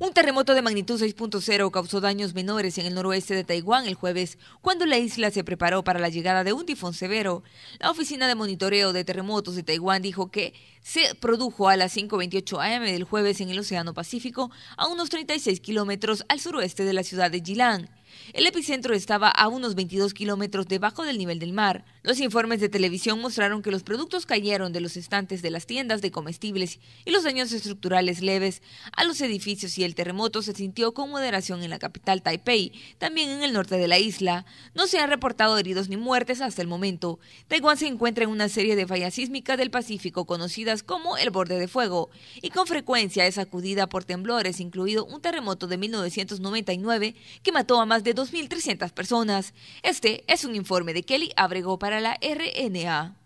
Un terremoto de magnitud 6.0 causó daños menores en el noroeste de Taiwán el jueves, cuando la isla se preparó para la llegada de un tifón severo. La Oficina de Monitoreo de Terremotos de Taiwán dijo que se produjo a las 5.28 am del jueves en el Océano Pacífico, a unos 36 kilómetros al suroeste de la ciudad de Jilan. El epicentro estaba a unos 22 kilómetros debajo del nivel del mar. Los informes de televisión mostraron que los productos cayeron de los estantes de las tiendas de comestibles y los daños estructurales leves a los edificios y el terremoto se sintió con moderación en la capital Taipei, también en el norte de la isla. No se han reportado heridos ni muertes hasta el momento. Taiwán se encuentra en una serie de fallas sísmicas del Pacífico conocidas como el borde de fuego y con frecuencia es sacudida por temblores, incluido un terremoto de 1999 que mató a más de 2.300 personas. Este es un informe de Kelly Abrego para la RNA.